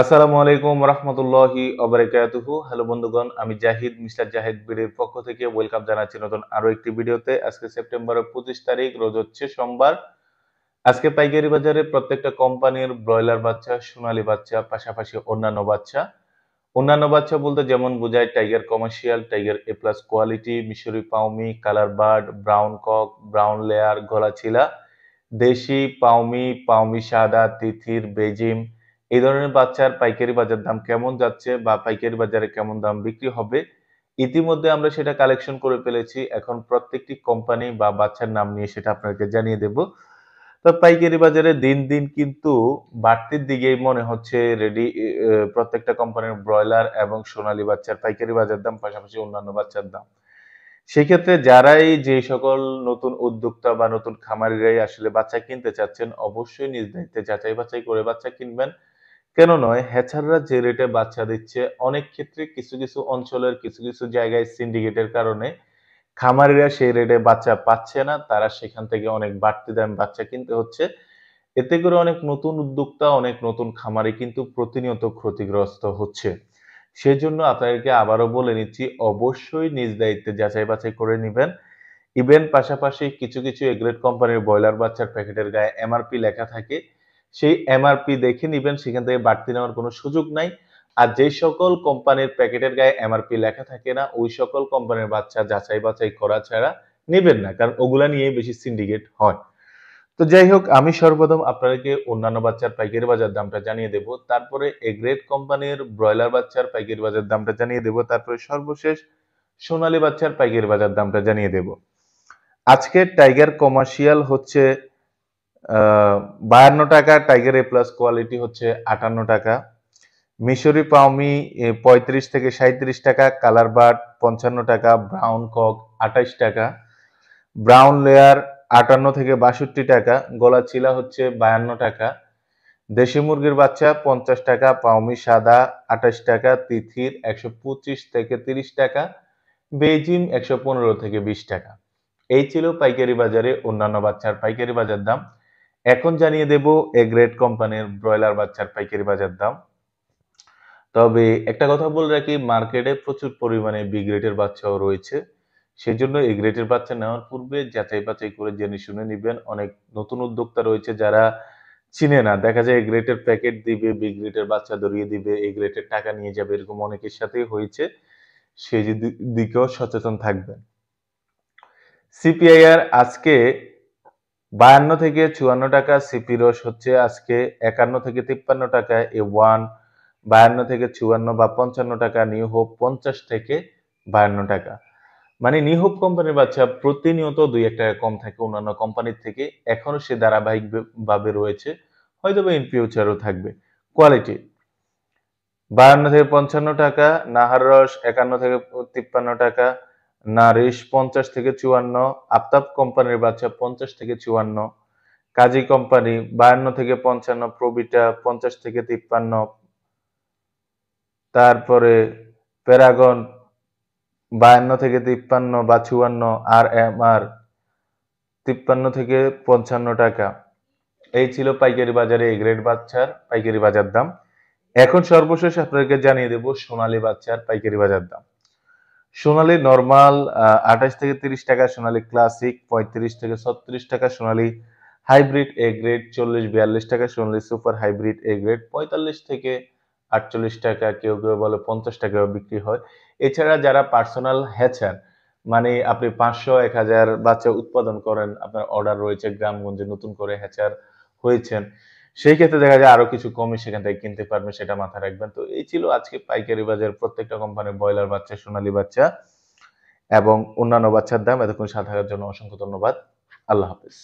আসসালামু আলাইকুম রহমতুল্লাহি অবরাকাতুহু হ্যালো বন্ধুগণ আমি জাহিদ মিস্টার জাহিদ বিড়ির পক্ষ থেকে ওয়েলকাম জানাচ্ছি নতুন আরও একটি ভিডিওতে আজকে সেপ্টেম্বরের পঁচিশ তারিখ রোজ হচ্ছে সোমবার আজকে পাইকারি বাজারে প্রত্যেকটা কোম্পানির ব্রয়লার বাচ্চা সোনালী বাচ্চা পাশাপাশি অন্যান্য বাচ্চা অন্যান্য বাচ্চা বলতে যেমন বোঝায় tiger commercial tiger A plus quality মিশরি পাউমি colour bird brown cock brown layer গলাছিলা দেশি পাউমি পাউমি সাদা তিথির বেজিম এই ধরনের বাচ্চার পাইকারি বাজার দাম কেমন যাচ্ছে বা পাইকারি বাজারে কেমন দাম বিক্রি হবে ইতিমধ্যে আমরা সেটা কালেকশন করে ফেলেছি এখন প্রত্যেকটি কোম্পানি বা বাচ্চার নাম নিয়ে সেটা আপনাকে জানিয়ে দেব তো পাইকারি বাজারে দিন দিন কিন্তু বাড়তির দিকেই মনে হচ্ছে রেডি প্রত্যেকটা কোম্পানির ব্রয়লার এবং সোনালী বাচ্চার পাইকারি বাজার দাম পাশাপাশি অন্যান্য বাচ্চার দাম সেক্ষেত্রে যারাই যে সকল নতুন উদ্যোক্তা বা নতুন খামারিরাই আসলে বাচ্চা কিনতে চাচ্ছেন অবশ্যই নিজ দায়িত্বে যাচাই বাছাই করে বাচ্চা কিনবেন কেন নয় হ্যাচাররা যে রেটে বাচ্চা দিচ্ছে অনেক ক্ষেত্রে কিছু কিছু অঞ্চলের কিছু কিছু জায়গায় সিন্ডিকেটের কারণে খামারিরা সেই রেটে বাচ্চা পাচ্ছে না তারা সেখান থেকে অনেক বাড়তি দাম বাচ্চা কিনতে হচ্ছে এতে করে অনেক নতুন উদ্যোক্তা অনেক নতুন খামারি কিন্তু প্রতিনিয়ত ক্ষতিগ্রস্ত হচ্ছে সেজন্য আপনাদেরকে আবারও বলে নিচ্ছি অবশ্যই নিজ দায়িত্বে যাচাই বাছাই করে নেবেন ইভেন পাশাপাশি কিছু কিছু এগ্রেড কোম্পানির ব্রয়লার বাচ্চার প্যাকেটের গায়ে এমআরপি লেখা থাকে সেই এমআরপি দেখে নেবেন সেখান থেকে বাড়তি নেওয়ার কোনো সুযোগ নাই আর যেই সকল কোম্পানির প্যাকেটের গায়ে এমআরপি লেখা থাকে না ওই সকল কোম্পানির বাচ্চা যাচাই বাছাই করা ছাড়া নেবেন না কারণ ওগুলা নিয়ে বেশি সিন্ডিকেট হয় তো যাই হোক আমি সর্বপ্রথম আপনাদেরকে অন্যান্য বাচ্চার পাইকারি বাজার দামটা জানিয়ে দেব তারপরে এ গ্রেড কোম্পানির ব্রয়লার বাচ্চার পাইকারি বাজার দামটা জানিয়ে দেব তারপরে সর্বশেষ সোনালী বাচ্চার পাইকারি বাজার দামটা জানিয়ে দেব আজকে টাইগার কমার্শিয়াল হচ্ছে বায়ান্ন টাকা টাইগার এ প্লাস কোয়ালিটি হচ্ছে আটান্ন টাকা মিশরি পাওমি পঁয়ত্রিশ থেকে সাঁত্রিশ টাকা কালার বার্ড পঞ্চান্ন টাকা ব্রাউন কক আঠাশ টাকা ব্রাউন লেয়ার আটান্ন থেকে বাষট্টি টাকা গলা চিলা হচ্ছে বায়ান্ন টাকা দেশি মুরগির বাচ্চা পঞ্চাশ টাকা পাওমি সাদা আঠাশ টাকা তিথির একশো পঁচিশ থেকে তিরিশ টাকা বেজিম একশো পনেরো থেকে বিশ টাকা এই ছিল পাইকারি বাজারে অন্যান্য বাচ্চার পাইকারি বাজার দাম এখন জানিয়ে দেব এ গ্রেট কোম্পানির ব্রয়লার বাচ্চার পাইকারি বাজার দাম তবে একটা কথা বলে রাখি মার্কেটে প্রচুর পরিমাণে বি গ্রেডের বাচ্চাও রয়েছে সেই জন্য এই গ্রেডের বাচ্চা নেওয়ার পূর্বে যাচাই বাছাই করে জেনে শুনে নিবেন অনেক নতুন উদ্যোক্তা রয়েছে যারা চিনে না দেখা যায় এ গ্রেডের প্যাকেট দিবে বি গ্রেডের বাচ্চা ধরিয়ে দিবে এ গ্রেডের টাকা নিয়ে যাবে এরকম অনেকের সাথেই হয়েছে সেই দিকেও সচেতন থাকবেন সিপিআইআর আজকে বায়ান্ন থেকে চুয়ান্ন টাকা সিপি রস হচ্ছে আজকে একান্ন থেকে তিপ্পান্ন টাকা এ ওয়ান বায়ান্ন থেকে চুয়ান্ন বা পঞ্চান্ন টাকা নিউ হোপ পঞ্চাশ থেকে বায়ান্ন টাকা মানে নিউ হোপ কোম্পানির বাচ্চা প্রতিনিয়ত দুই এক টাকা কম থাকে অন্যান্য কোম্পানির থেকে এখনও সে ধারাবাহিকভাবে রয়েছে হয়তো বা ইন ফিউচারও থাকবে কোয়ালিটি বায়ান্ন থেকে পঞ্চান্ন টাকা নাহার রস একান্ন থেকে তিপ্পান্ন টাকা নারিশ পঞ্চাশ থেকে চুয়ান্ন আফতাব কোম্পানির বাচ্চা পঞ্চাশ থেকে চুয়ান্ন কাজী কোম্পানি বায়ান্ন থেকে পঞ্চান্ন প্রবিটা পঞ্চাশ থেকে তিপ্পান্ন তারপরে প্যারাগন বায়ান্ন থেকে তিপ্পান্ন বা চুয়ান্ন আর এম আর তিপ্পান্ন থেকে পঞ্চান্ন টাকা এই ছিল পাইকারি বাজারে এ গ্রেড বাচ্চার পাইকারি বাজার দাম এখন সর্বশেষ আপনাদেরকে জানিয়ে দেব সোনালী বাচ্চার পাইকারি বাজার দাম সোনালী নর্মাল আঠাশ থেকে তিরিশ টাকা সোনালী ক্লাসিক পঁয়ত্রিশ থেকে ছত্রিশ টাকা সোনালী হাইব্রিড এ গ্রেড চল্লিশ বিয়াল্লিশ টাকা সোনালী সুপার হাইব্রিড এ গ্রেড পঁয়তাল্লিশ থেকে আটচল্লিশ টাকা কেউ কেউ বলে পঞ্চাশ টাকা বিক্রি হয় এছাড়া যারা পার্সোনাল হ্যাচার মানে আপনি পাঁচশো এক হাজার বাচ্চা উৎপাদন করেন আপনার অর্ডার রয়েছে গ্রামগঞ্জে নতুন করে হ্যাচার হয়েছেন সেই ক্ষেত্রে দেখা যায় আরো কিছু কমে সেখান থেকে কিনতে পারবে সেটা মাথায় রাখবেন তো এই ছিল আজকে পাইকারি বাজার প্রত্যেকটা কোম্পানির ব্রয়লার বাচ্চা সোনালী বাচ্চা এবং অন্যান্য বাচ্চার দাম এতক্ষণ সাথে থাকার জন্য অসংখ্য ধন্যবাদ আল্লাহ হাফিজ